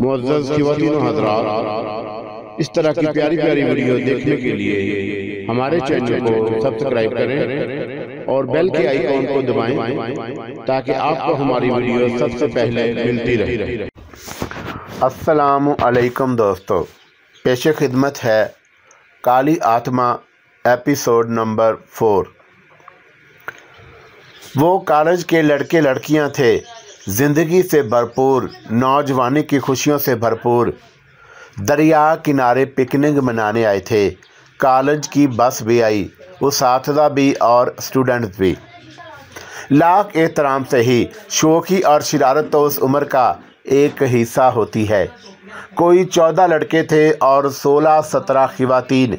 इस तरह की प्यारी प्यारी वीडियो देखने के लिए हमारे चैनल को सब्सक्राइब करें और बेल के आइकॉन को दबाएं ताकि आपको हमारी वीडियो सबसे पहले मिलती रहे अस्सलाम वालेकुम दोस्तों पेश खिदमत है काली आत्मा एपिसोड नंबर फोर वो कॉलेज के लड़के लड़कियां थे ज़िंदगी से भरपूर नौजवानी की खुशियों से भरपूर दरिया किनारे पिकनिक मनाने आए थे कॉलेज की बस भी आई उस भी और स्टूडेंट्स भी लाख एहतराम से ही शोखी और शरारत तो उस उम्र का एक हिस्सा होती है कोई चौदह लड़के थे और सोलह सत्रह खवातीन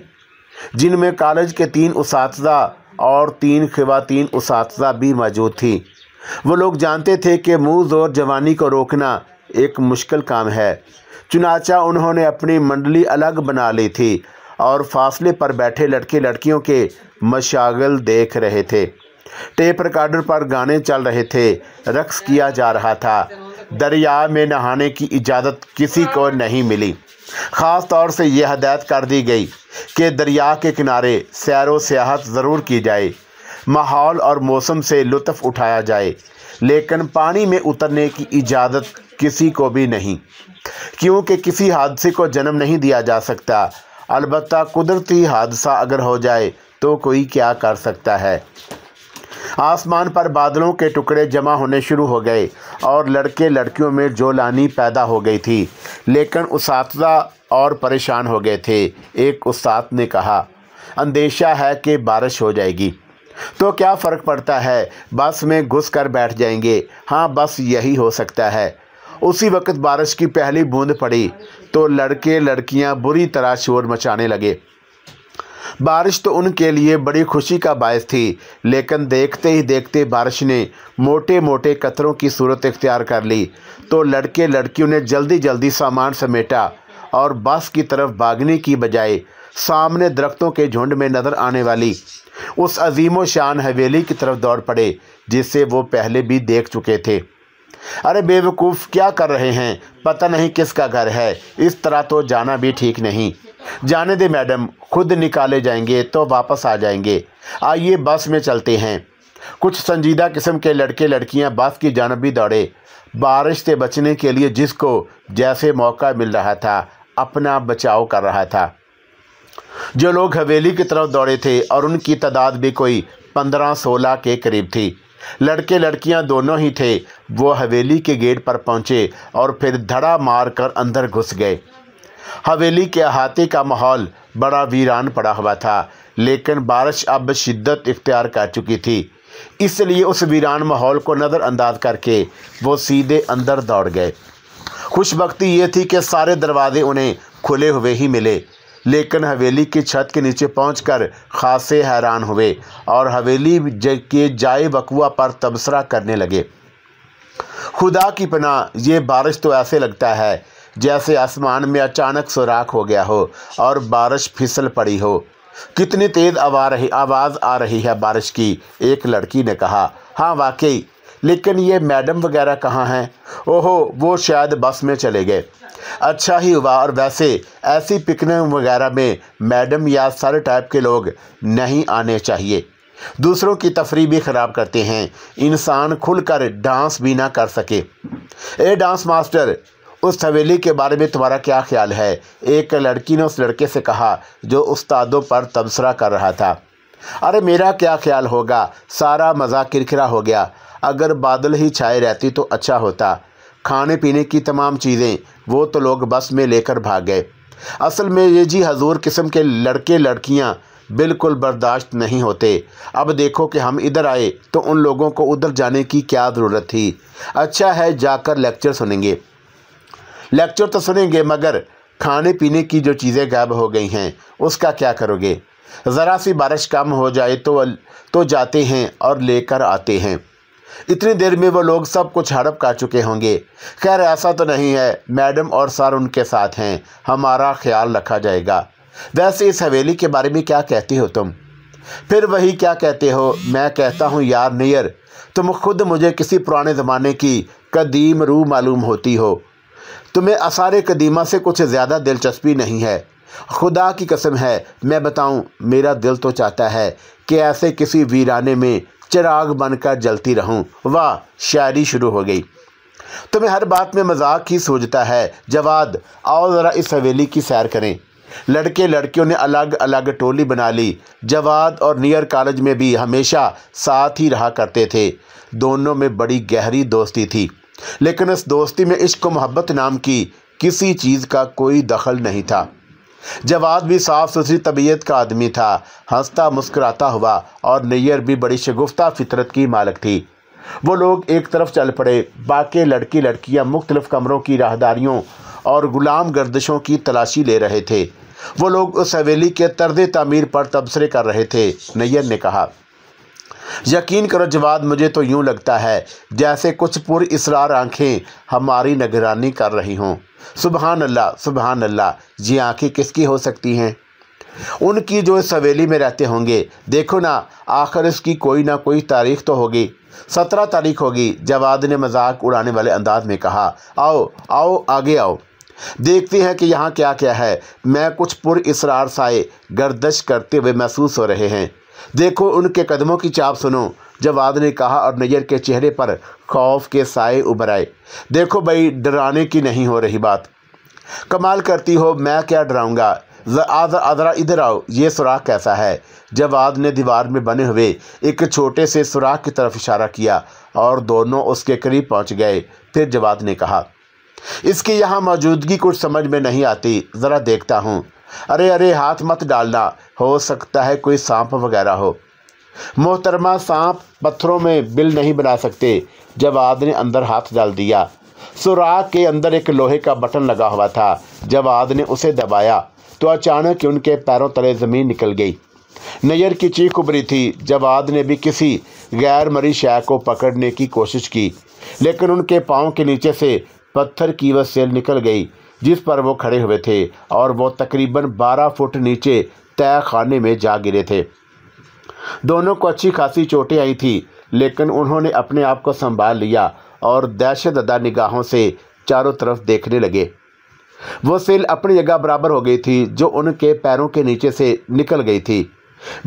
जिनमें कॉलेज के तीन उस और तीन खवातीन उस भी मौजूद थीं वो लोग जानते थे कि मूज और जवानी को रोकना एक मुश्किल काम है चुनाचा उन्होंने अपनी मंडली अलग बना ली थी और फासले पर बैठे लड़के लड़कियों के मशागल देख रहे थे टेप रिकॉर्डर पर गाने चल रहे थे रक्स किया जा रहा था दरिया में नहाने की इजाज़त किसी को नहीं मिली ख़ास तौर से यह हदायत कर दी गई कि दरिया के किनारे सैर व सियाहत ज़रूर की जाए माहौल और मौसम से लुत्फ़ उठाया जाए लेकिन पानी में उतरने की इजाज़त किसी को भी नहीं क्योंकि किसी हादसे को जन्म नहीं दिया जा सकता अलबत् कुदरती हादसा अगर हो जाए तो कोई क्या कर सकता है आसमान पर बादलों के टुकड़े जमा होने शुरू हो गए और लड़के लड़कियों में जोलानी पैदा हो गई थी लेकिन उस और परेशान हो गए थे एक उस्ताद ने कहा अंदेशा है कि बारिश हो जाएगी तो क्या फ़र्क पड़ता है बस में घुस कर बैठ जाएंगे हाँ बस यही हो सकता है उसी वक्त बारिश की पहली बूंद पड़ी तो लड़के लड़कियां बुरी तरह शोर मचाने लगे बारिश तो उनके लिए बड़ी खुशी का बायस थी लेकिन देखते ही देखते बारिश ने मोटे मोटे कतरों की सूरत इख्तियार कर ली तो लड़के लड़कियों ने जल्दी जल्दी सामान समेटा और बस की तरफ भागने की बजाय सामने दरख्तों के झुंड में नज़र आने वाली उस अजीम शान हवेली की तरफ दौड़ पड़े जिसे वो पहले भी देख चुके थे अरे बेवकूफ़ क्या कर रहे हैं पता नहीं किसका घर है इस तरह तो जाना भी ठीक नहीं जाने दे मैडम खुद निकाले जाएंगे तो वापस आ जाएंगे आइए बस में चलते हैं कुछ संजीदा किस्म के लड़के लड़कियां बस की जानब भी दौड़े बारिश से बचने के लिए जिसको जैसे मौका मिल रहा था अपना बचाव कर रहा था जो लोग हवेली की तरफ दौड़े थे और उनकी तादाद भी कोई पंद्रह सोलह के करीब थी लड़के लड़कियां दोनों ही थे वो हवेली के गेट पर पहुंचे और फिर धड़ा मार कर अंदर घुस गए हवेली के अहाते का माहौल बड़ा वीरान पड़ा हुआ था लेकिन बारिश अब शिद्दत इख्तियार कर चुकी थी इसलिए उस वीरान माहौल को नज़रअंदाज करके वो सीधे अंदर दौड़ गए खुशबकती ये थी कि सारे दरवाजे उन्हें खुले हुए ही मिले लेकिन हवेली की छत के नीचे पहुंचकर खासे हैरान हुए और हवेली के जाए बकुआ पर तबसरा करने लगे खुदा की पना ये बारिश तो ऐसे लगता है जैसे आसमान में अचानक सुराख हो गया हो और बारिश फिसल पड़ी हो कितनी तेज़ आवा रही आवाज़ आ रही है बारिश की एक लड़की ने कहा हाँ वाकई लेकिन ये मैडम वगैरह कहाँ हैं ओहो वो शायद बस में चले गए अच्छा ही हुआ और वैसे ऐसी पिकनिक वगैरह में मैडम या सर टाइप के लोग नहीं आने चाहिए दूसरों की तफरी भी ख़राब करते हैं इंसान खुलकर डांस भी ना कर सके ए डांस मास्टर उस हवेली के बारे में तुम्हारा क्या ख्याल है एक लड़की ने उस लड़के से कहा जो उस्तादों पर तबसरा कर रहा था अरे मेरा क्या ख्याल होगा सारा मज़ा किरकिरा हो गया अगर बादल ही छाए रहती तो अच्छा होता खाने पीने की तमाम चीज़ें वो तो लोग बस में लेकर भाग गए असल में ये जी हजूर किस्म के लड़के लड़कियाँ बिल्कुल बर्दाश्त नहीं होते अब देखो कि हम इधर आए तो उन लोगों को उधर जाने की क्या ज़रूरत थी अच्छा है जाकर लेक्चर सुनेंगे लेक्चर तो सुनेंगे मगर खाने पीने की जो चीज़ें गायब हो गई हैं उसका क्या करोगे ज़रा सी बारिश कम हो जाए तो तो जाते हैं और लेकर आते हैं इतनी देर में वो लोग सब कुछ हड़प कर चुके होंगे खैर ऐसा तो नहीं है मैडम और सर उनके साथ हैं हमारा ख्याल रखा जाएगा वैसे इस हवेली के बारे में क्या कहती हो तुम फिर वही क्या कहते हो मैं कहता हूँ यार नियर तुम खुद मुझे किसी पुराने ज़माने की कदीम रू मालूम होती हो तुम्हें आसार कदीमा से कुछ ज़्यादा दिलचस्पी नहीं है खुदा की कसम है मैं बताऊं मेरा दिल तो चाहता है कि ऐसे किसी वीराने में चिराग बनकर जलती रहूं वाह शायरी शुरू हो गई तुम्हें हर बात में मजाक ही सोचता है जवाद आओ ज़रा इस हवेली की सैर करें लड़के लड़कियों ने अलग अलग टोली बना ली जवाद और नियर कॉलेज में भी हमेशा साथ ही रहा करते थे दोनों में बड़ी गहरी दोस्ती थी लेकिन उस दोस्ती में इश्क मोहब्बत नाम की किसी चीज़ का कोई दखल नहीं था जवाद भी साफ सुथरी तबीयत का आदमी था हंसता मुस्कुराता हुआ और नैयर भी बड़ी शगुफ्ता फितरत की मालक थी वो लोग एक तरफ चल पड़े बाकी लड़की लड़कियां मुख्तलिफ कमरों की राहदारियों और गुलाम गर्दिशों की तलाशी ले रहे थे वो लोग उस हवेली के तर्द तमीर पर तबसरे कर रहे थे नैयर ने कहा यकीन करो जवाब मुझे तो यूं लगता है जैसे कुछ पुर इसरार आंखें हमारी निगरानी कर रही हों सुबहान अल्लाह सुबहान अल्लाह ये आंखें किसकी हो सकती हैं उनकी जो इस हवेली में रहते होंगे देखो ना आखिर इसकी कोई ना कोई तारीख तो होगी सत्रह तारीख होगी जवाद ने मजाक उड़ाने वाले अंदाज में कहा आओ आओ आगे आओ देखते हैं कि यहाँ क्या क्या है मैं कुछ पुर इसरार साए गर्दश करते हुए महसूस हो रहे हैं देखो उनके कदमों की चाप सुनो जवाद ने कहा और नैयर के चेहरे पर खौफ के साए उभर आए देखो भाई डराने की नहीं हो रही बात कमाल करती हो मैं क्या डराऊंगा आदरा इधर आओ ये सुराख कैसा है जवाद ने दीवार में बने हुए एक छोटे से सुराख की तरफ इशारा किया और दोनों उसके करीब पहुंच गए फिर जवाद ने कहा इसकी यहाँ मौजूदगी कुछ समझ में नहीं आती ज़रा देखता हूँ अरे अरे हाथ मत डालना हो सकता है कोई सांप वगैरह हो मोहतरमा सांप पत्थरों में बिल नहीं बना सकते जवाद ने अंदर हाथ डाल दिया सुराख के अंदर एक लोहे का बटन लगा हुआ था जवाद ने उसे दबाया तो अचानक उनके पैरों तले ज़मीन निकल गई नजर की चीख उभरी थी जवाद ने भी किसी गैर मरी शय को पकड़ने की कोशिश की लेकिन उनके पाँव के नीचे से पत्थर की वह सेल निकल गई जिस पर वो खड़े हुए थे और वो तकरीबन 12 फुट नीचे तय खाने में जा गिरे थे दोनों को अच्छी खासी चोटें आई थी लेकिन उन्होंने अपने आप को संभाल लिया और दहशतदा निगाहों से चारों तरफ देखने लगे वो सेल अपनी जगह बराबर हो गई थी जो उनके पैरों के नीचे से निकल गई थी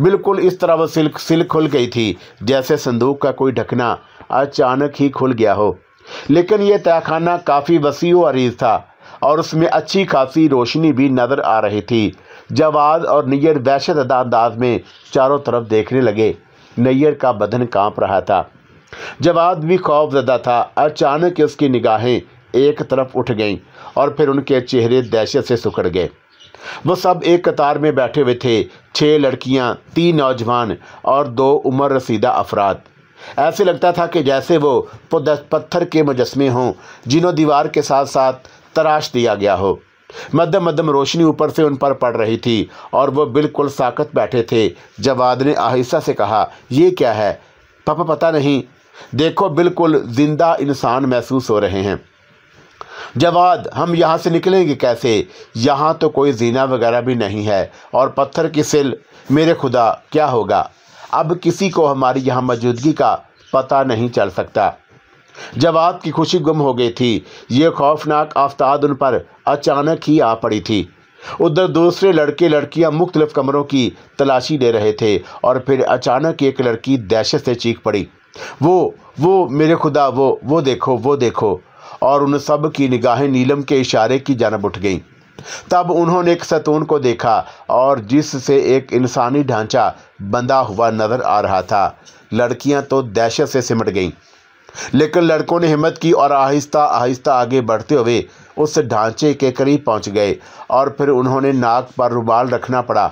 बिल्कुल इस तरह वो सिल सिल खुल गई थी जैसे संदूक का कोई ढकना अचानक ही खुल गया हो लेकिन यह तयखाना काफ़ी वसी व अरीज था और उसमें अच्छी खासी रोशनी भी नज़र आ रही थी जवाद और नैयर दहशत अदा अंदाज में चारों तरफ देखने लगे नैयर का बदन कांप रहा था जवाद भी खौफ जदा था अचानक उसकी निगाहें एक तरफ उठ गईं और फिर उनके चेहरे दहशत से सुखड़ गए वो सब एक कतार में बैठे हुए थे छः लड़कियां, तीन नौजवान और दो उम्र रसीदा अफराद ऐसे लगता था कि जैसे वो पत्थर के मुजस्मे हों जिन्हों दीवार के साथ साथ तराश दिया गया हो मध्यम मध्यम रोशनी ऊपर से उन पर पड़ रही थी और वह बिल्कुल साकत बैठे थे जवाद ने आहिस्सा से कहा यह क्या है पापा पता नहीं देखो बिल्कुल जिंदा इंसान महसूस हो रहे हैं जवाद हम यहाँ से निकलेंगे कैसे यहाँ तो कोई जीना वगैरह भी नहीं है और पत्थर की सिल मेरे खुदा क्या होगा अब किसी को हमारी यहाँ मौजूदगी का पता नहीं चल सकता जब आपकी खुशी गुम हो गई थी ये खौफनाक आफ्ताद उन पर अचानक ही आ पड़ी थी उधर दूसरे लड़के लड़कियां मुख्तलिफ कमरों की तलाशी ले रहे थे और फिर अचानक एक लड़की दहशत से चीख पड़ी वो वो मेरे खुदा वो वो देखो वो देखो और उन सब की निगाहें नीलम के इशारे की जानब उठ गईं तब उन्होंने एक सतून को देखा और जिससे एक इंसानी ढांचा बंधा हुआ नज़र आ रहा था लड़कियां तो दहशत से सिमट गईं लेकिन लड़कों ने हिम्मत की और आहिस्ता आहिस्ता आगे बढ़ते हुए उस ढांचे के करीब पहुंच गए और फिर उन्होंने नाक पर रुबाल रखना पड़ा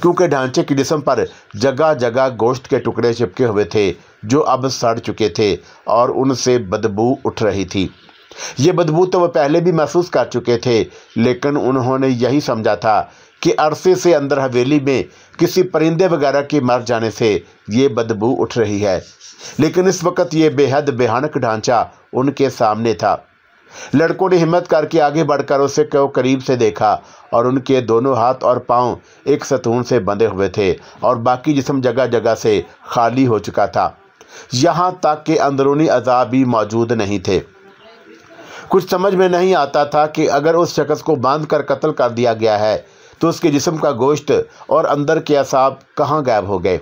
क्योंकि ढांचे की जिसम पर जगह जगह गोश्त के टुकड़े चिपके हुए थे जो अब सड़ चुके थे और उनसे बदबू उठ रही थी ये बदबू तो वह पहले भी महसूस कर चुके थे लेकिन उन्होंने यही समझा था कि अरसे से अंदर हवेली में किसी परिंदे वगैरह के मर जाने से ये बदबू उठ रही है लेकिन इस वक्त ये बेहद भयानक ढांचा उनके सामने था लड़कों ने हिम्मत करके आगे बढ़कर उसे को करीब से देखा और उनके दोनों हाथ और पांव एक सतून से बंधे हुए थे और बाकी जिसम जगह जगह से खाली हो चुका था यहाँ तक के अंदरूनी अजाब भी मौजूद नहीं थे कुछ समझ में नहीं आता था कि अगर उस शख्स को बांध कर कत्ल कर दिया गया है तो उसके जिसम का गोश्त और अंदर के असाब कहाँ गायब हो गए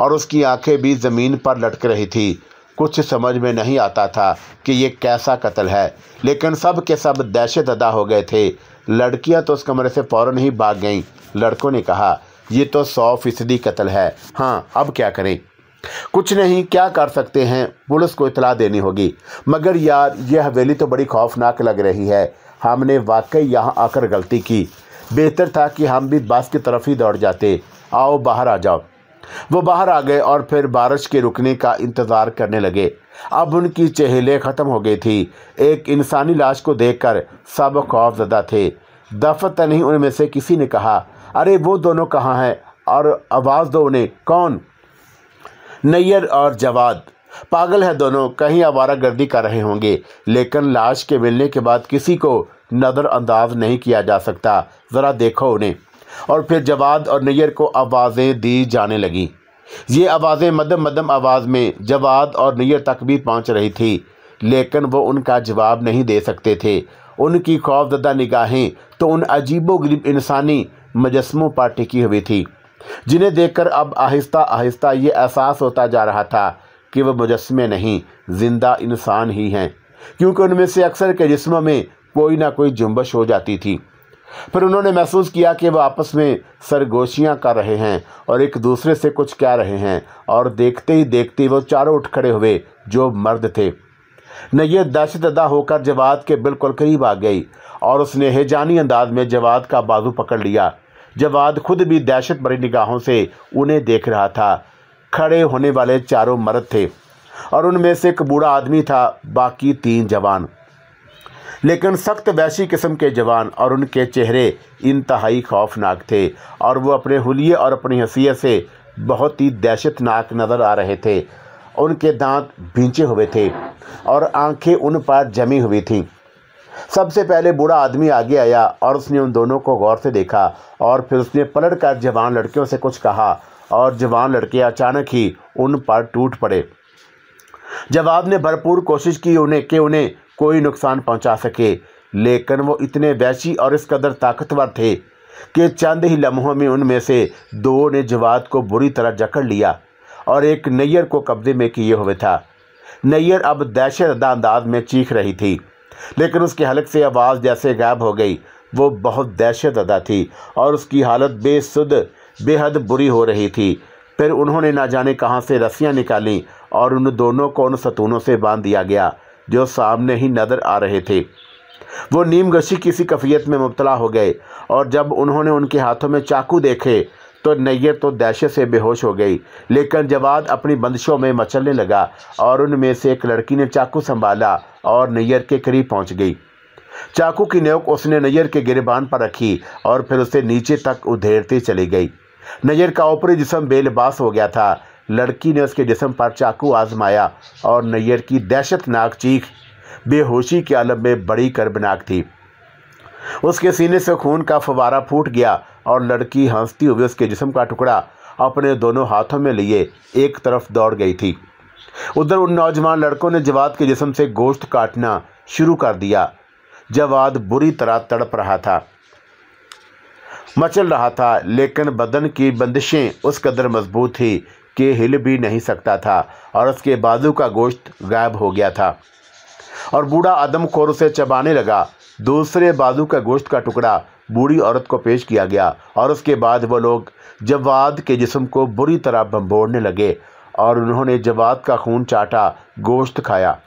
और उसकी आंखें भी ज़मीन पर लटक रही थी कुछ समझ में नहीं आता था कि ये कैसा कत्ल है लेकिन सब के सब दहशत अदा हो गए थे लड़कियां तो उस कमरे से फ़ौर ही भाग गईं लड़कों ने कहा ये तो सौ फीसदी कत्ल है हाँ अब क्या करें कुछ नहीं क्या कर सकते हैं पुलिस को इतला देनी होगी मगर यार यह हवेली तो बड़ी खौफनाक लग रही है हमने वाकई यहाँ आकर गलती की बेहतर था कि हम भी बस की तरफ ही दौड़ जाते आओ बाहर आ जाओ वो बाहर आ गए और फिर बारिश के रुकने का इंतज़ार करने लगे अब उनकी चहेलें ख़त्म हो गई थी एक इंसानी लाश को देखकर सब खौफजदा थे दफतन ही उनमें से किसी ने कहा अरे वो दोनों कहाँ हैं और आवाज़ दो उन्हें कौन नैयर और जवाद पागल है दोनों कहीं आवारा गर्दी कर रहे होंगे लेकिन लाश के मिलने के बाद किसी को नज़रअंदाज नहीं किया जा सकता ज़रा देखो उन्हें और फिर जवाद और नैयर को आवाज़ें दी जाने लगीं ये आवाज़ें मदम मदम आवाज़ में जवाद और नैयर तक भी पहुँच रही थी लेकिन वो उनका जवाब नहीं दे सकते थे उनकी खौफजदा निगाहें तो उन अजीबो गरीब इंसानी मजस्मों पर टिकी हुई थी जिन्हें देखकर अब आहिस्ता आहिस्ता ये एहसास होता जा रहा था कि वह मुजस्मे नहीं ज़िंदा इंसान ही हैं क्योंकि उनमें से अक्सर के जिस्मों में कोई ना कोई जुम्बश हो जाती थी फिर उन्होंने महसूस किया कि वह आपस में सरगोशियाँ कर रहे हैं और एक दूसरे से कुछ कह रहे हैं और देखते ही देखते वो चारों उठ खड़े हुए जो मर्द थे दहशत अदा होकर जवाद के बिल्कुल करीब आ गई और उसने हेजानी अंदाज में जवाद का बाजू पकड़ लिया जवाद खुद भी दहशत भरी निगाहों से उन्हें देख रहा था खड़े होने वाले चारों मर्द थे और उनमें से एक बूढ़ा आदमी था बाकी तीन जवान लेकिन सख्त वैशी किस्म के जवान और उनके चेहरे इंतहाई खौफनाक थे और वो अपने हुलिये और अपनी हसीियत से बहुत ही दहशतनाक नज़र आ रहे थे उनके दांत भींचे हुए थे और आंखें उन पर जमी हुई थीं सबसे पहले बूढ़ा आदमी आगे आया और उसने उन दोनों को गौर से देखा और फिर उसने पलट कर जवान लड़कियों से कुछ कहा और जवान लड़के अचानक ही उन पर टूट पड़े जवाब ने भरपूर कोशिश की उन्हें कि उन्हें कोई नुकसान पहुंचा सके लेकिन वो इतने वैशी और इस कदर ताकतवर थे कि चंद ही लम्हों में उनमें से दो ने जवाद को बुरी तरह जकड़ लिया और एक नैयर को कब्जे में किए हुए था नैयर अब दहशत अंदाज में चीख रही थी लेकिन उसकी हलक से आवाज़ जैसे गायब हो गई वो बहुत दहशत अदा थी और उसकी हालत बेसुद बेहद बुरी हो रही थी फिर उन्होंने ना जाने कहाँ से रस्सियाँ निकाली और उन दोनों को उन सतूनों से बांध दिया गया जो सामने ही नजर आ रहे थे वो नीम गशी किसी कफियत में मुबतला हो गए और जब उन्होंने उनके हाथों में चाकू देखे तो नैयर तो दहशत से बेहोश हो गई लेकिन जवाद अपनी बंदिशों में मचलने लगा और उनमें से एक लड़की ने चाकू संभाला और नैयर के करीब पहुंच गई चाकू की नोक उसने नैयर के गिरबान पर रखी और फिर उसे नीचे तक उधेरती चली गई नैयर का ऊपरी जिसम बेलबास हो गया था लड़की ने उसके जिसम पर चाकू आजमाया और नैयर की दहशतनाक चीख बेहोशी के आलम में बड़ी कर्बनाक थी उसके सीने से खून का फवारा फूट गया और लड़की हंसती हुई उसके जिसम का टुकड़ा अपने दोनों हाथों में लिए एक तरफ दौड़ गई थी उधर उन नौजवान लड़कों ने जवाद के जिसम से गोश्त काटना शुरू कर दिया जवाद बुरी तरह तड़प रहा था मचल रहा था लेकिन बदन की बंदिशें उस कदर मजबूत थी के हिल भी नहीं सकता था और उसके बाजू का गोश्त गायब हो गया था और बूढ़ा आदम खोर उसे चबाने लगा दूसरे बाजू का गोश्त का टुकड़ा बूढ़ी औरत को पेश किया गया और उसके बाद वो लोग जवाद के जिस्म को बुरी तरह बम्बोड़ने लगे और उन्होंने जवाद का खून चाटा गोश्त खाया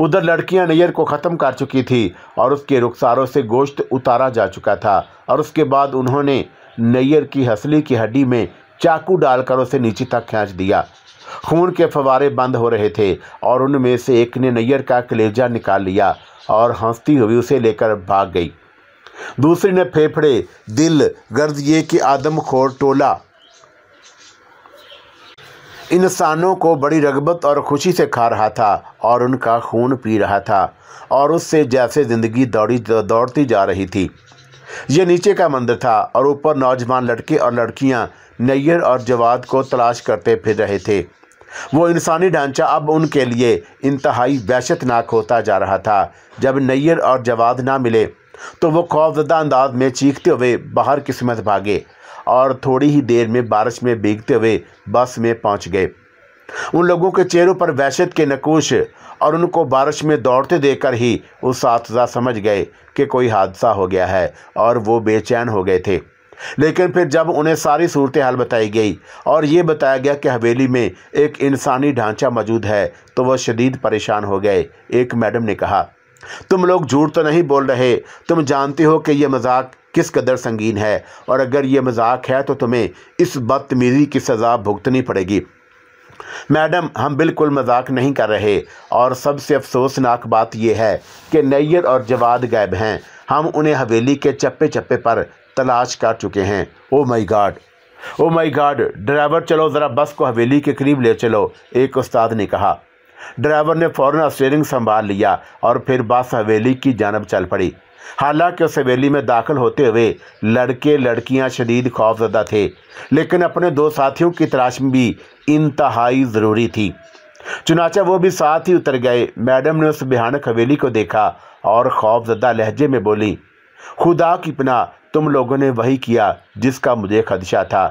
उधर लड़कियां नैयर को ख़त्म कर चुकी थी और उसके रुखसारों से गोश्त उतारा जा चुका था और उसके बाद उन्होंने नैयर की हंसली की हड्डी में चाकू डालकर उसे नीचे तक खींच दिया खून के फवारे बंद हो रहे थे और उनमें से एक ने नैयर का कलेजा निकाल लिया और हंसती हुई उसे लेकर भाग गई दूसरी ने फेफड़े दिल गर्द ये कि आदमखोर टोला इंसानों को बड़ी रगबत और खुशी से खा रहा था और उनका खून पी रहा था और उससे जैसे ज़िंदगी दौड़ी दौड़ती जा रही थी यह नीचे का मंदिर था और ऊपर नौजवान लड़के और लड़कियां नैयर और जवाद को तलाश करते फिर रहे थे वो इंसानी ढांचा अब उनके लिए इंतहाई वहशतनाक होता जा रहा था जब नैयर और जवाद ना मिले तो वो खौफजदा अंदाज में चीखते हुए बाहर किस्मत भागे और थोड़ी ही देर में बारिश में भीगते हुए बस में पहुंच गए उन लोगों के चेहरों पर वहशत के नकोश और उनको बारिश में दौड़ते देखकर ही उस समझ गए कि कोई हादसा हो गया है और वो बेचैन हो गए थे लेकिन फिर जब उन्हें सारी सूरत हाल बताई गई और ये बताया गया कि हवेली में एक इंसानी ढांचा मौजूद है तो वह शदीद परेशान हो गए एक मैडम ने कहा तुम लोग झूठ तो नहीं बोल रहे तुम जानते हो कि यह मजाक किस कदर संगीन है और अगर ये मजाक है तो तुम्हें इस बदतमीज़ी की सज़ा भुगतनी पड़ेगी मैडम हम बिल्कुल मजाक नहीं कर रहे और सबसे अफसोसनाक बात यह है कि नैयर और जवाद गायब हैं हम उन्हें हवेली के चप्पे चप्पे पर तलाश कर चुके हैं oh my god oh my god driver चलो ज़रा बस को हवेली के करीब ले चलो एक उस्ताद ने कहा ड्राइवर ने फ़ौरन स्टेयरिंग संभाल लिया और फिर बस हवेली की जानब चल पड़ी हालांकि उस हवेली में दाखिल होते हुए लड़के लड़कियां शदीद खौफजदा थे लेकिन अपने दो साथियों की तलाश में भी इंतहाई ज़रूरी थी चुनाचा वो भी साथ ही उतर गए मैडम ने उस भयानक हवेली को देखा और खौफजदा लहजे में बोली खुदा की पना तुम लोगों ने वही किया जिसका मुझे खदशा था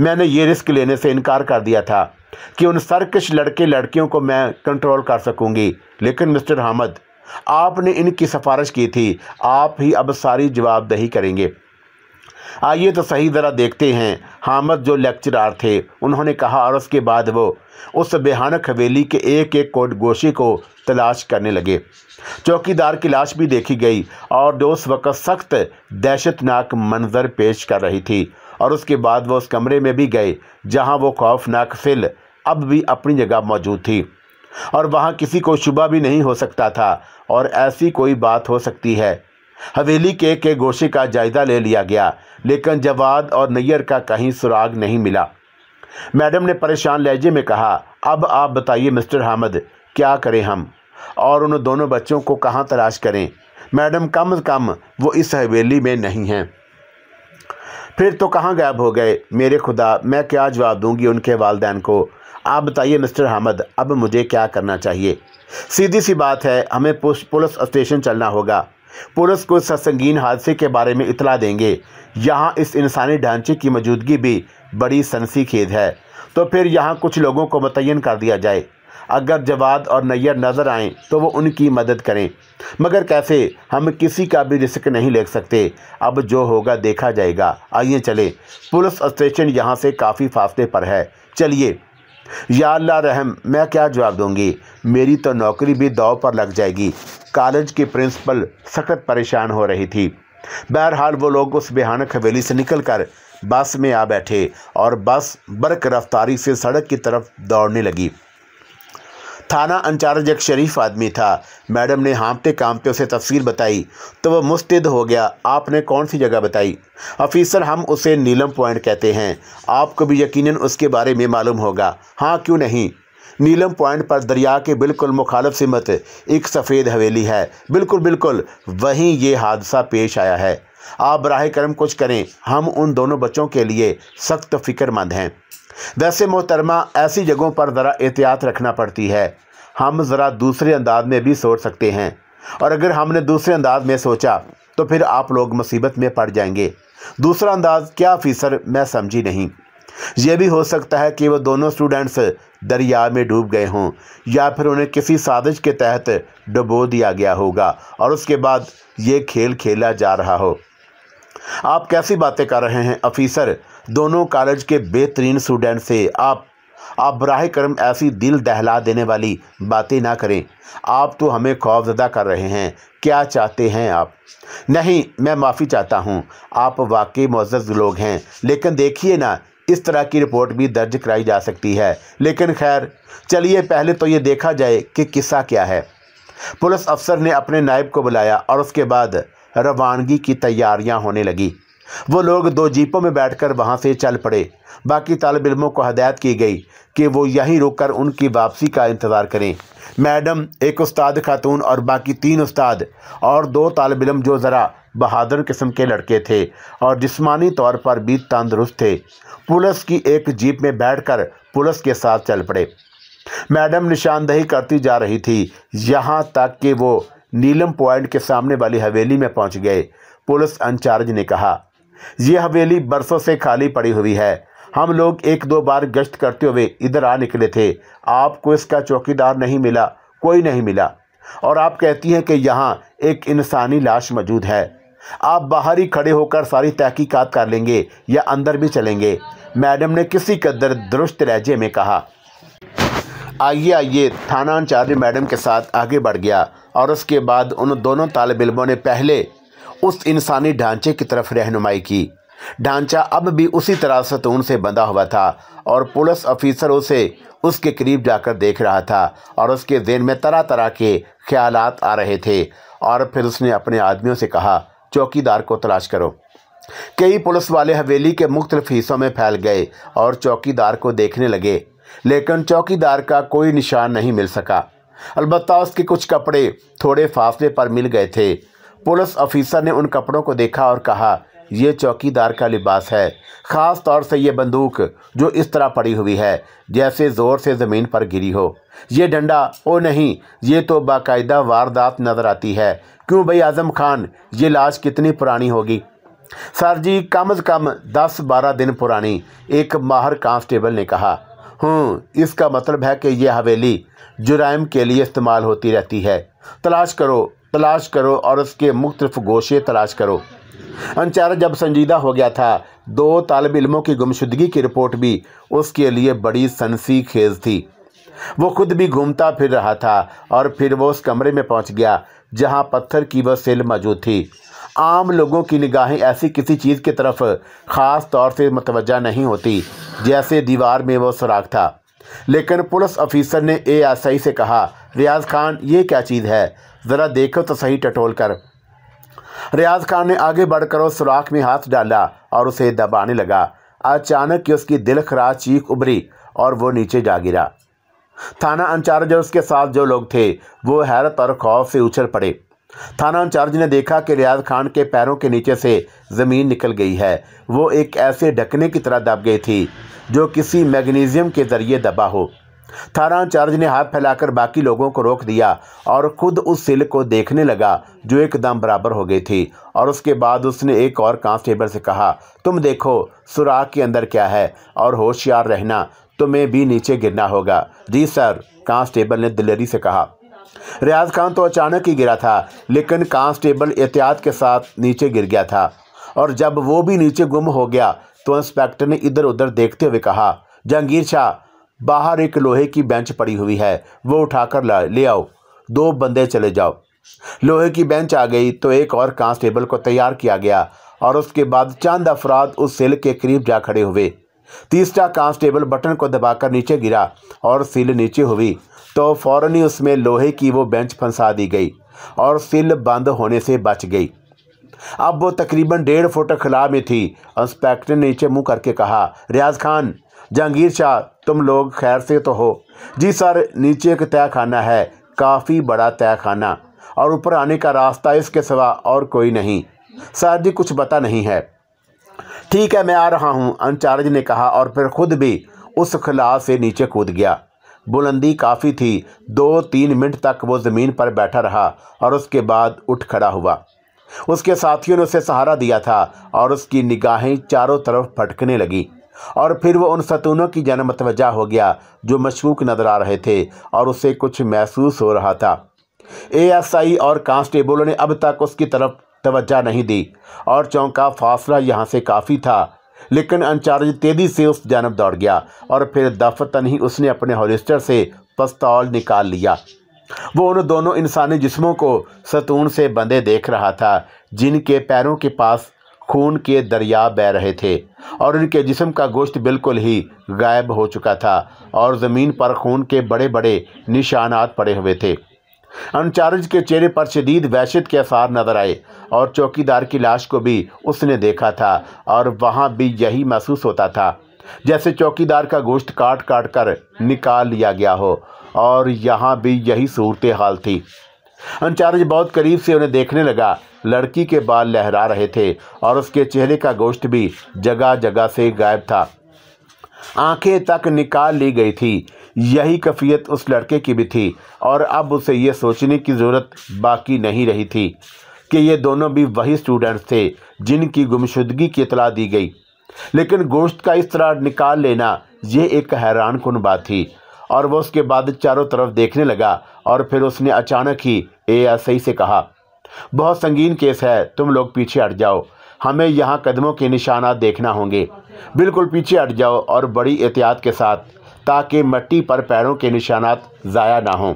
मैंने ये रिस्क लेने से इनकार कर दिया था कि उन सरकश लड़के लड़कियों को मैं कंट्रोल कर सकूंगी लेकिन मिस्टर हामद आपने इनकी सिफारिश की थी आप ही अब सारी जवाबदही करेंगे आइए तो सही ज़रा देखते हैं हामद जो लेक्चरार थे उन्होंने कहा और उसके बाद वो उस बेहानक हवेली के एक एक कोट गोशी को तलाश करने लगे चौकीदार की लाश भी देखी गई और जो उस वक़्त सख्त दहशतनाक मंजर पेश कर रही थी और उसके बाद वह उस कमरे में भी गए जहाँ वो खौफनाक फिल अब भी अपनी जगह मौजूद थी और वहाँ किसी को शुबा भी नहीं हो सकता था और ऐसी कोई बात हो सकती है हवेली के के गोशे का जायजा ले लिया गया लेकिन जवाद और नैयर का कहीं सुराग नहीं मिला मैडम ने परेशान लहजे में कहा अब आप बताइए मिस्टर हामद क्या करें हम और उन दोनों बच्चों को कहाँ तलाश करें मैडम कम अज़ कम वो इस हवेली में नहीं हैं फिर तो कहाँ गायब हो गए मेरे खुदा मैं क्या जवाब दूंगी उनके वालदेन को आप बताइए मिस्टर हामद अब मुझे क्या करना चाहिए सीधी सी बात है हमें पुलिस स्टेशन चलना होगा पुलिस को ससंगीन हादसे के बारे में इतला देंगे यहाँ इस इंसानी ढांचे की मौजूदगी भी बड़ी सनसी खेद है तो फिर यहाँ कुछ लोगों को मुतयन कर दिया जाए अगर जवाद और नैयर नज़र आएं तो वो उनकी मदद करें मगर कैसे हम किसी का भी रिस्क नहीं ले सकते अब जो होगा देखा जाएगा आइए चले पुलिस स्टेशन यहाँ से काफ़ी फासले पर है चलिए या अल्लाह रहम मैं क्या जवाब दूंगी मेरी तो नौकरी भी दाव पर लग जाएगी कॉलेज की प्रिंसिपल सख्त परेशान हो रही थी बहरहाल वो लोग उस बेहानक हवेली से निकलकर बस में आ बैठे और बस बर्क रफ्तारी से सड़क की तरफ दौड़ने लगी थाना इंचार्ज एक शरीफ आदमी था मैडम ने हाँपते कामते उसे तस्वीर बताई तो वह मुस्तद हो गया आपने कौन सी जगह बताई अफीसर हम उसे नीलम पॉइंट कहते हैं आपको भी यकीनन उसके बारे में मालूम होगा हाँ क्यों नहीं नीलम पॉइंट पर दरिया के बिल्कुल मुखालफ सिमत एक सफ़ेद हवेली है बिल्कुल बिल्कुल वहीं ये हादसा पेश आया है आप बरह करम कुछ करें हम उन दोनों बच्चों के लिए सख्त फ़िक्रमंद हैं वैसे मोहतरमा ऐसी जगहों पर ज़रा एहतियात रखना पड़ती है हम ज़रा दूसरे अंदाज में भी सोच सकते हैं और अगर हमने दूसरे अंदाज में सोचा तो फिर आप लोग मुसीबत में पड़ जाएंगे दूसरा अंदाज क्या फीसर मैं समझी नहीं यह भी हो सकता है कि वह दोनों स्टूडेंट्स दरिया में डूब गए हों या फिर उन्हें किसी साजिश के तहत डुबो दिया गया होगा और उसके बाद ये खेल खेला जा रहा हो आप कैसी बातें कर रहे हैं अफीसर दोनों कॉलेज के बेहतरीन स्टूडेंट से आप आप बरह करम ऐसी दिल दहला देने वाली बातें ना करें आप तो हमें खौफजदा कर रहे हैं क्या चाहते हैं आप नहीं मैं माफ़ी चाहता हूँ आप वाकई मज्ज लोग हैं लेकिन देखिए ना इस तरह की रिपोर्ट भी दर्ज कराई जा सकती है लेकिन खैर चलिए पहले तो ये देखा जाए कि किस्सा क्या है पुलिस अफसर ने अपने नायब को बुलाया और उसके बाद रवानगी की तैयारियाँ होने लगी वो लोग दो जीपों में बैठकर वहाँ से चल पड़े बाकी तालब इलमों को हदायत की गई कि वो यहीं कर उनकी वापसी का इंतज़ार करें मैडम एक उस्ताद खातून और बाकी तीन उस्ताद और दो तालब इलम जो ज़रा बहादुर किस्म के लड़के थे और जिसमानी तौर पर भी तंदुरुस्त थे पुलिस की एक जीप में कर पुलिस के साथ चल पड़े मैडम निशानदही करती जा रही थी यहाँ तक कि वो नीलम पॉइंट के सामने वाली हवेली में पहुँच गए पुलिस इंचार्ज ने कहा ये हवेली बरसों से खाली पड़ी हुई है हम लोग एक दो बार गश्त करते हुए इधर आ निकले थे आपको इसका चौकीदार नहीं मिला कोई नहीं मिला और आप कहती हैं कि यहाँ एक इंसानी लाश मौजूद है आप बाहर ही खड़े होकर सारी तहकीकात कर लेंगे या अंदर भी चलेंगे मैडम ने किसी कदर दुरुस्त लहजे में कहा आइए आइए थाना इंचार्ज मैडम के साथ आगे बढ़ गया और उसके बाद उन दोनों तालब इलमों ने पहले उस इंसानी ढांचे की तरफ रहनुमाई की ढांचा अब भी उसी तरह सतून से बंधा हुआ था और पुलिस अफिसर उसे उसके करीब जाकर देख रहा था और उसके जेन में तरह तरह के ख्याल आ रहे थे और फिर उसने अपने आदमियों से कहा चौकीदार को तलाश करो कई पुलिस वाले हवेली के मुख्तलिफ हिस्सों में फैल गए और चौकीदार को देखने लगे लेकिन चौकीदार का कोई निशान नहीं मिल सका अलबत्त उसके कुछ कपड़े थोड़े फासले पर मिल गए थे पुलिस ऑफिसर ने उन कपड़ों को देखा और कहा यह चौकीदार का लिबास है ख़ास तौर से ये बंदूक जो इस तरह पड़ी हुई है जैसे ज़ोर से ज़मीन पर गिरी हो ये डंडा ओ नहीं ये तो बाकायदा वारदात नज़र आती है क्यों भाई आज़म खान ये लाश कितनी पुरानी होगी सर जी कम अज़ कम दस बारह दिन पुरानी एक माहर कांस्टेबल ने कहा हूँ इसका मतलब है कि यह हवेली जुराइम के लिए इस्तेमाल होती रहती है तलाश करो तलाश करो और उसके मुख्तफ गोशे तलाश करो अनचारा जब संजीदा हो गया था दो तालब इलमों की गुमशुदगी की रिपोर्ट भी उसके लिए बड़ी सनसी खेज थी वो खुद भी घूमता फिर रहा था और फिर वो उस कमरे में पहुंच गया जहां पत्थर की वह सेल मौजूद थी आम लोगों की निगाहें ऐसी किसी चीज़ की तरफ ख़ास तौर से मतवजा नहीं होती जैसे दीवार में वो सुराख था लेकिन पुलिस ऑफिसर ने ए से कहा रियाज खान ये क्या चीज़ है ज़रा देखो तो सही टटोल कर रियाज खान ने आगे बढ़कर उस सुराख में हाथ डाला और उसे दबाने लगा अचानक ही उसकी दिल खराज चीख उभरी और वो नीचे जा गिरा थाना इंचार्ज और उसके साथ जो लोग थे वो हैरत और खौफ से उछल पड़े थाना इंचार्ज ने देखा कि रियाज खान के पैरों के नीचे से ज़मीन निकल गई है वो एक ऐसे ढकने की तरह दब गई थी जो किसी मैग्नीजियम के ज़रिए दबा हो थाना इंचार्ज ने हाथ फैलाकर बाकी लोगों को रोक दिया और खुद उस सिल को देखने लगा जो एकदम बराबर हो गई थी और उसके बाद उसने एक और कांस्टेबल से कहा तुम देखो सुराख के अंदर क्या है और होशियार रहना तुम्हें भी नीचे गिरना होगा जी सर कांस्टेबल ने दिलेरी से कहा रियाज खान तो अचानक ही गिरा था लेकिन कांस्टेबल एहतियात के साथ नीचे गिर गया था और जब वो भी नीचे गुम हो गया तो इंस्पेक्टर ने इधर उधर देखते हुए कहा जहांगीर शाह बाहर एक लोहे की बेंच पड़ी हुई है वो उठाकर ला ले आओ दो बंदे चले जाओ लोहे की बेंच आ गई तो एक और कांस्टेबल को तैयार किया गया और उसके बाद चंद अफराद उस सेल के करीब जा खड़े हुए तीसरा कांस्टेबल बटन को दबाकर नीचे गिरा और सील नीचे हुई तो फौरन ही उसमें लोहे की वो बेंच फंसा दी गई और सील बंद होने से बच गई अब वो तकरीबन डेढ़ फुट खला में थी इंस्पेक्टर ने नीचे मुंह करके कहा रियाज खान जहांगीर शाह तुम लोग खैर से तो हो जी सर नीचे एक तय खाना है काफ़ी बड़ा तय खाना और ऊपर आने का रास्ता इसके सिवा और कोई नहीं सर जी कुछ पता नहीं है ठीक है मैं आ रहा हूँ अंचार्य ने कहा और फिर खुद भी उस खला से नीचे कूद गया बुलंदी काफ़ी थी दो तीन मिनट तक वो ज़मीन पर बैठा रहा और उसके बाद उठ खड़ा हुआ उसके साथियों ने उसे सहारा दिया था और उसकी निगाहें चारों तरफ फटकने लगी और फिर वह उन सतूनों की जनमतवजा हो गया जो मशकूक नजर आ रहे थे और उसे कुछ महसूस हो रहा था एएसआई और कांस्टेबलों ने अब तक उसकी तरफ तवज्जा नहीं दी और चौंका फासला यहाँ से काफ़ी था लेकिन अनचार्ज तेज़ी से उस जानब दौड़ गया और फिर दफतन ही उसने अपने हॉलिस्टर से पस्तौल निकाल लिया वो उन दोनों इंसानी जिस्मों को सतून से बंधे देख रहा था जिनके पैरों के पास खून के दरिया बह रहे थे और इनके जिसम का गोश्त बिल्कुल ही गायब हो चुका था और ज़मीन पर खून के बड़े बड़े निशानात पड़े हुए थे अनचार्ज के चेहरे पर शदीद वहशत के आसार नजर आए और चौकीदार की लाश को भी उसने देखा था और वहाँ भी यही महसूस होता था जैसे चौकीदार का गोश्त काट काट कर निकाल लिया गया हो और यहाँ भी यही सूरत हाल थी अंचार्य बहुत करीब से उन्हें देखने लगा लड़की के बाल लहरा रहे थे और उसके चेहरे का गोश्त भी जगह जगह से गायब था आंखें तक निकाल ली गई थी यही कफ़ियत उस लड़के की भी थी और अब उसे यह सोचने की ज़रूरत बाकी नहीं रही थी कि ये दोनों भी वही स्टूडेंट्स थे जिनकी गुमशुदगी की इतला दी गई लेकिन गोश्त का इस तरह निकाल लेना यह एक हैरान कन बात थी और वह उसके बाद चारों तरफ देखने लगा और फिर उसने अचानक ही ए सही से कहा बहुत संगीन केस है तुम लोग पीछे हट जाओ हमें यहाँ कदमों के निशाना देखना होंगे बिल्कुल पीछे हट जाओ और बड़ी एहतियात के साथ ताकि मट्टी पर पैरों के निशानात ज़ाया ना हों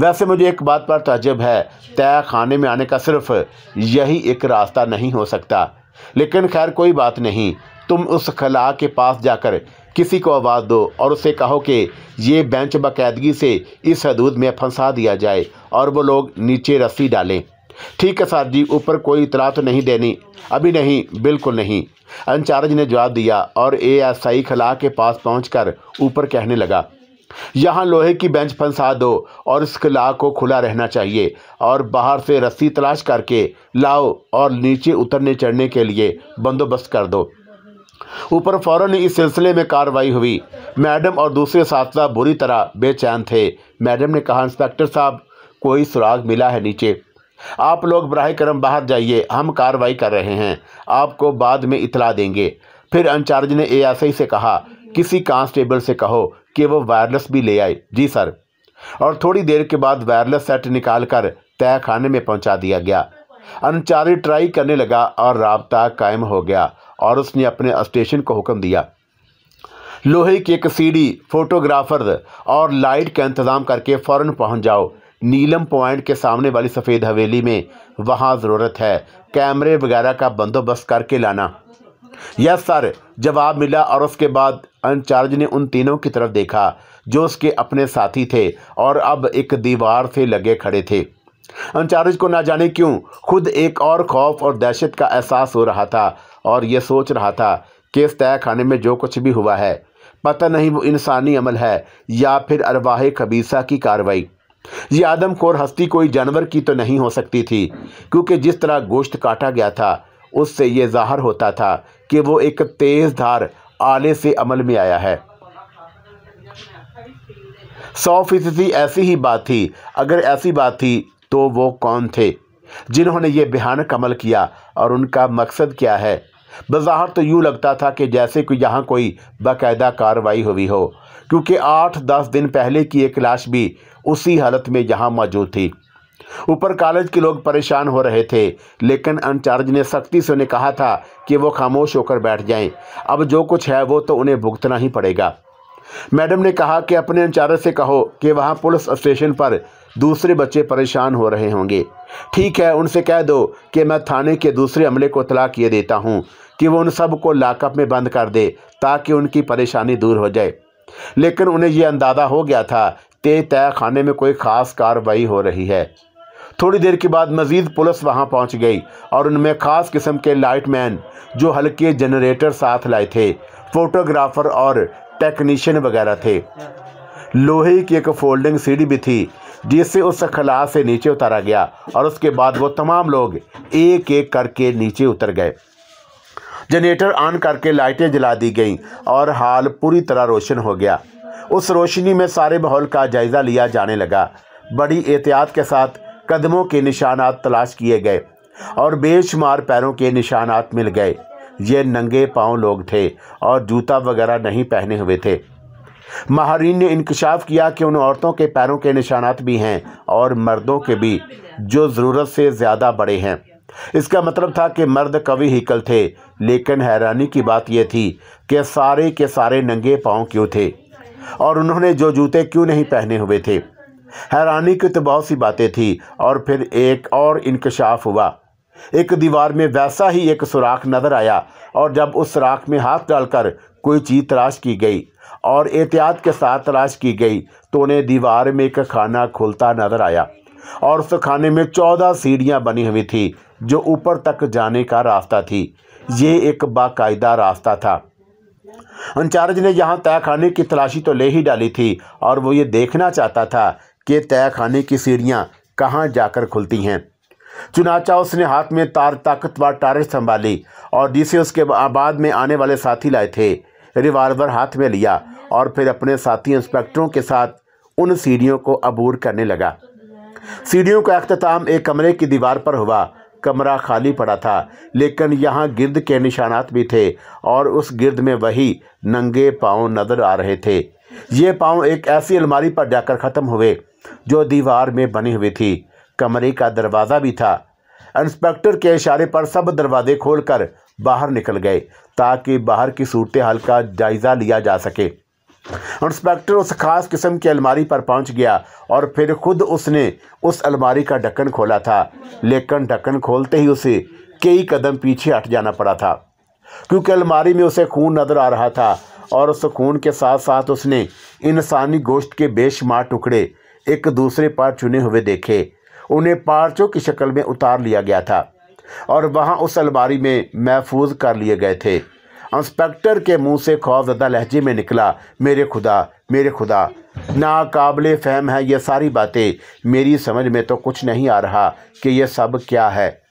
वैसे मुझे एक बात पर तजब है तय खाने में आने का सिर्फ यही एक रास्ता नहीं हो सकता लेकिन खैर कोई बात नहीं तुम उस खला के पास जाकर किसी को आवाज़ दो और उसे कहो कि ये बेंच बाकायदगी से इस हदूद में फंसा दिया जाए और वो लोग नीचे रस्सी डालें ठीक है सर जी ऊपर कोई इतला तो नहीं देनी अभी नहीं बिल्कुल नहीं इंचार्ज ने जवाब दिया और ए एस आई खला के पास कर ऊपर कहने लगा यहाँ लोहे की बेंच फंसा दो और इस खला को खुला रहना चाहिए और बाहर से रस्सी तलाश करके लाओ और नीचे उतरने चढ़ने के लिए बंदोबस्त कर दो ऊपर फौरन ही इस सिलसिले में कार्रवाई हुई मैडम और दूसरे साथ बुरी तरह बेचैन थे मैडम ने कहा इंस्पेक्टर साहब कोई सुराग मिला है नीचे आप लोग बरह करम बाहर जाइए हम कार्रवाई कर रहे हैं आपको बाद में इतला देंगे फिर इंचार्ज ने ए से कहा किसी कांस्टेबल से कहो कि वो वायरलेस भी ले आए जी सर और थोड़ी देर के बाद वायरलेस सेट निकाल कर तय खाने में पहुंचा दिया गया अनचारी ट्राई करने लगा और रबता कायम हो गया और उसने अपने स्टेशन को हुक्म दिया लोहे की एक सीढ़ी फोटोग्राफर और लाइट का इंतज़ाम करके फ़ौर पहुँच जाओ नीलम पॉइंट के सामने वाली सफ़ेद हवेली में वहाँ ज़रूरत है कैमरे वगैरह का बंदोबस्त करके लाना यस सर जवाब मिला और उसके बाद इंचार्ज ने उन तीनों की तरफ देखा जो उसके अपने साथी थे और अब एक दीवार से लगे खड़े थे इंचार्ज को ना जाने क्यों खुद एक और खौफ और दहशत का एहसास हो रहा था और ये सोच रहा था इस तय खाने में जो कुछ भी हुआ है पता नहीं वो इंसानी अमल है या फिर अरवाह खबीसा की कार्रवाई ये आदमखोर हस्ती कोई जानवर की तो नहीं हो सकती थी क्योंकि जिस तरह गोश्त काटा गया था उससे ये जाहिर होता था कि वो एक तेज़ धार आले से अमल में आया है सौ फीसदी ऐसी ही बात थी अगर ऐसी बात थी तो वो कौन थे जिन्होंने ये भयानक अमल किया और उनका मकसद क्या है बाहर तो यूँ लगता था कि जैसे कि यहाँ कोई बाकायदा कार्रवाई हुई हो क्योंकि आठ दस दिन पहले की एक लाश भी उसी हालत में यहाँ मौजूद थी ऊपर कॉलेज के लोग परेशान हो रहे थे लेकिन इंचार्ज ने सख्ती से उन्हें कहा था कि वो खामोश होकर बैठ जाएं। अब जो कुछ है वो तो उन्हें भुगतना ही पड़ेगा मैडम ने कहा कि अपने इंचार्ज से कहो कि वहाँ पुलिस स्टेशन पर दूसरे बच्चे परेशान हो रहे होंगे ठीक है उनसे कह दो कि मैं थाने के दूसरे अमले को तलाक ये देता हूँ कि वो उन सब को लाकअप में बंद कर दे ताकि उनकी परेशानी दूर हो जाए लेकिन उन्हें यह अंदाज़ा हो गया था तय तय खाने में कोई ख़ास कार्रवाई हो रही है थोड़ी देर के बाद मजीद पुलिस वहाँ पहुँच गई और उनमें ख़ास किस्म के लाइटमैन जो हल्के जनरेटर साथ लाए थे फोटोग्राफर और टेक्नीशियन वगैरह थे लोहे की एक फोल्डिंग सीढ़ी भी थी जिससे उस खला से नीचे उतारा गया और उसके बाद वो तमाम लोग एक एक करके नीचे उतर गए जनरेटर ऑन करके लाइटें जला दी गईं और हाल पूरी तरह रोशन हो गया उस रोशनी में सारे माहौल का जायज़ा लिया जाने लगा बड़ी एहतियात के साथ कदमों के निशानात तलाश किए गए और बेशुमार पैरों के निशानात मिल गए ये नंगे पांव लोग थे और जूता वगैरह नहीं पहने हुए थे माहरीन ने इंकशाफ किया कि उन औरतों के पैरों के निशानात भी हैं और मर्दों के भी जो ज़रूरत से ज़्यादा बड़े हैं इसका मतलब था कि मर्द कवि हिकल थे लेकिन हैरानी की बात यह थी कि सारे के सारे नंगे पाँव क्यों थे और उन्होंने जो जूते क्यों नहीं पहने हुए थे हैरानी की तो बहुत सी बातें थी और फिर एक और इंकशाफ हुआ एक दीवार में वैसा ही एक सुराख नज़र आया और जब उस सुराख में हाथ डालकर कोई चीज़ तलाश की गई और एहतियात के साथ तलाश की गई तो उन्हें दीवार में एक खाना खुलता नजर आया और उस खाने में चौदह सीढ़ियाँ बनी हुई थी जो ऊपर तक जाने का रास्ता थी ये एक बाकायदा रास्ता था इंचार्ज ने यहाँ तय खाने की तलाशी तो ले ही डाली थी और वो ये देखना चाहता था कि तय खाने की सीढ़ियाँ कहाँ जाकर खुलती हैं चुनाचा उसने हाथ में तार ताकतवर टारे संभाली और जिसे उसके बाद में आने वाले साथी लाए थे रिवाल्वर हाथ में लिया और फिर अपने साथी इंस्पेक्टरों के साथ उन सीढ़ियों को अबूर करने लगा सीढ़ियों का अख्ताम एक कमरे की दीवार पर हुआ कमरा खाली पड़ा था लेकिन यहाँ गिरद के निशानात भी थे और उस गिर्द में वही नंगे पाँव नज़र आ रहे थे ये पाँव एक ऐसी अलमारी पर जाकर ख़त्म हुए जो दीवार में बनी हुई थी कमरे का दरवाज़ा भी था इंस्पेक्टर के इशारे पर सब दरवाजे खोलकर बाहर निकल गए ताकि बाहर की सूरत हाल का जायज़ा लिया जा सके इंस्पेक्टर उस खास किस्म की अलमारी पर पहुंच गया और फिर खुद उसने उस अलमारी का ढक्कन खोला था लेकिन ढक्कन खोलते ही उसे कई कदम पीछे हट जाना पड़ा था क्योंकि अलमारी में उसे खून नज़र आ रहा था और उस खून के साथ साथ उसने इंसानी गोश्त के बेशुमार टुकड़े एक दूसरे पर चुने हुए देखे उन्हें पार्चों की शक्ल में उतार लिया गया था और वहाँ उस अलमारी में महफूज कर लिए गए थे इंस्पेक्टर के मुंह से खौफजदा लहजे में निकला मेरे खुदा मेरे खुदा नाकबिल फहम है ये सारी बातें मेरी समझ में तो कुछ नहीं आ रहा कि यह सब क्या है